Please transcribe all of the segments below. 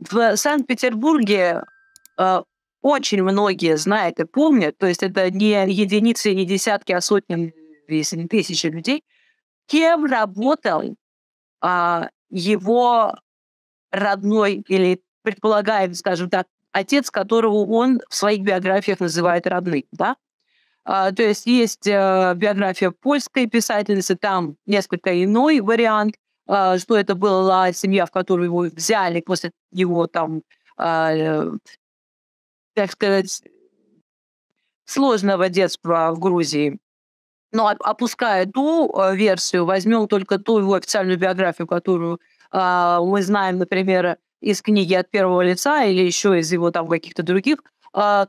в Санкт-Петербурге э, очень многие знают и помнят, то есть это не единицы, не десятки, а сотни, если не тысячи людей, кем работал э, его родной или предполагаемый, скажем так, отец, которого он в своих биографиях называет родным, да? А, то есть есть э, биография польской писательницы, там несколько иной вариант – а, что это была семья, в которую его взяли после его там, а, так сказать, сложного детства в Грузии. Но опуская ту э, версию, возьмем только ту его официальную биографию, которую а, мы знаем, например, из книги от первого лица или еще из его там каких-то других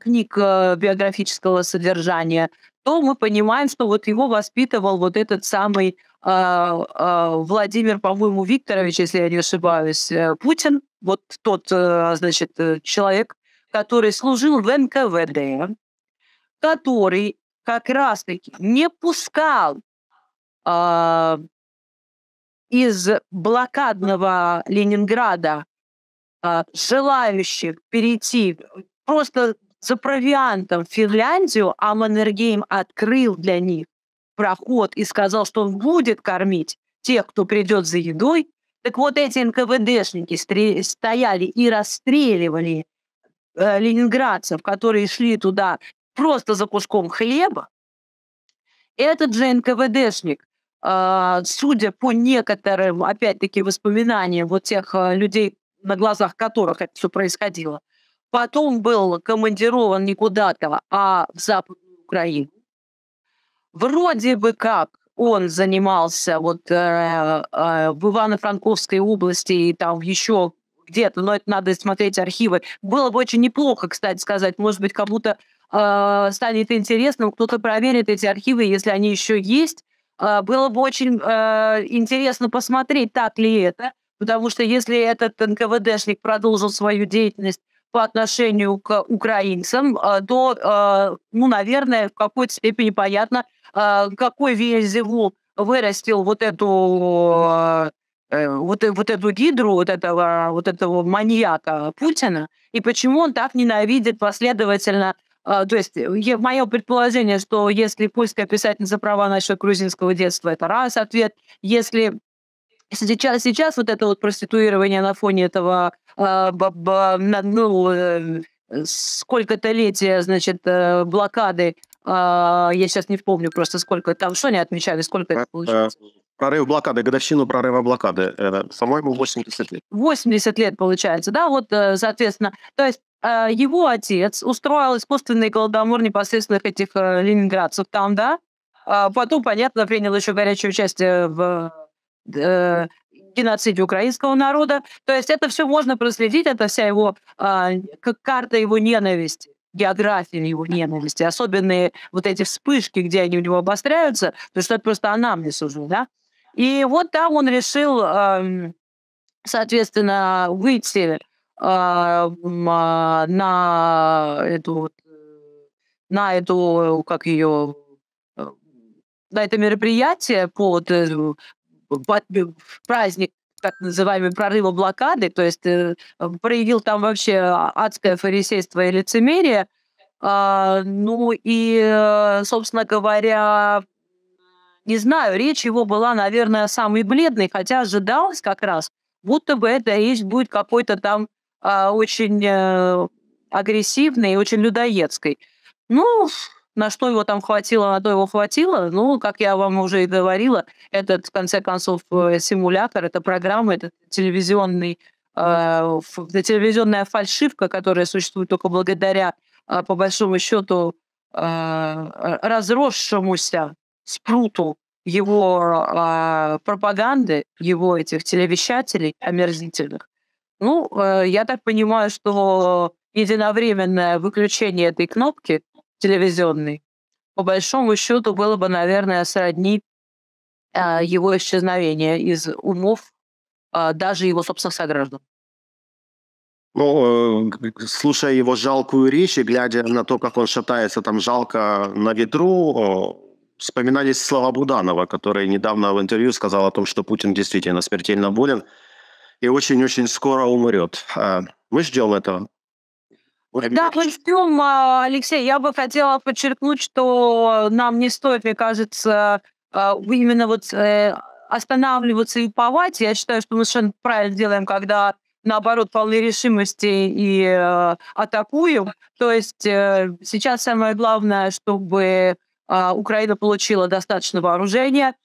книг э, биографического содержания, то мы понимаем, что вот его воспитывал вот этот самый э, э, Владимир, по-моему, Викторович, если я не ошибаюсь, э, Путин, вот тот, э, значит, э, человек, который служил в НКВД, который как раз-таки не пускал э, из блокадного Ленинграда э, желающих перейти просто за провиантом в Финляндию, а Маннергейм открыл для них проход и сказал, что он будет кормить тех, кто придет за едой. Так вот эти НКВДшники стри- стояли и расстреливали э, ленинградцев, которые шли туда просто за куском хлеба. Этот же НКВДшник, э, судя по некоторым, опять-таки, воспоминаниям вот тех э, людей, на глазах которых это все происходило, потом был командирован не куда-то, а в Западную Украину. Вроде бы как он занимался вот э, э, в Ивано-Франковской области и там еще где-то, но это надо смотреть архивы. Было бы очень неплохо, кстати сказать, может быть, кому-то э, станет интересным, кто-то проверит эти архивы, если они еще есть. Э, было бы очень э, интересно посмотреть, так ли это, потому что если этот НКВДшник продолжил свою деятельность по отношению к украинцам, то, э, э, ну, наверное, в какой-то степени понятно, э, какой Вельзевул вырастил вот эту вот, вот эту гидру, вот этого, вот этого маньяка Путина, и почему он так ненавидит последовательно то есть я, мое предположение, что если польская писательница права насчет грузинского детства, это раз ответ. Если сейчас, сейчас вот это вот проституирование на фоне этого а, ну, э, сколько-то летия, э, значит, э, блокады. А, я сейчас не помню просто сколько там, что они отмечали, сколько это получилось. Прорыв блокады, годовщину прорыва блокады. По-моему, 80 лет. 80 лет получается, да, вот, соответственно. То есть а, его отец устроил искусственный голодомор непосредственных этих ленинградцев там, да? Потом, понятно, принял еще горячее участие в геноциде украинского народа. То есть это все можно проследить, это вся его э, карта его ненависти география его ненависти, особенные вот эти вспышки, где они у него обостряются, потому что это просто мне уже, да. И вот там он решил, э, соответственно, выйти э, а, на эту, э, на эту, как ее, э, на это мероприятие под э, праздник так называемый прорыва блокады, то есть э, проявил там вообще адское фарисейство и лицемерие. А, ну и, э, собственно говоря, не знаю, речь его была, наверное, самой бледной, хотя ожидалось как раз, будто бы это речь будет какой-то там а, очень э, агрессивной и очень людоедской. Ну, на что его там хватило, на то его хватило. Ну, как я вам уже и говорила, этот, в конце концов, э, симулятор, это программа, это телевизионный, э, телевизионная фальшивка, которая существует только благодаря, э, по большому счету, э, разросшемуся спруту его э, пропаганды, его этих телевещателей омерзительных. Ну, э, я так понимаю, что единовременное выключение этой кнопки телевизионный. По большому счету было бы, наверное, сродни э, его исчезновение из умов э, даже его собственных сограждан. Ну, э, слушая его жалкую речь и глядя на то, как он шатается там жалко на ветру, вспоминались слова Буданова, который недавно в интервью сказал о том, что Путин действительно смертельно болен и очень-очень скоро умрет. А, мы ждем этого. Да, причем, а, Алексей, я бы хотела подчеркнуть, что нам не стоит, мне кажется, а, именно вот э, останавливаться и уповать. Я считаю, что мы совершенно правильно делаем, когда наоборот, полны решимости и э, атакуем. То есть э, сейчас самое главное, чтобы а, Украина получила достаточно вооружения.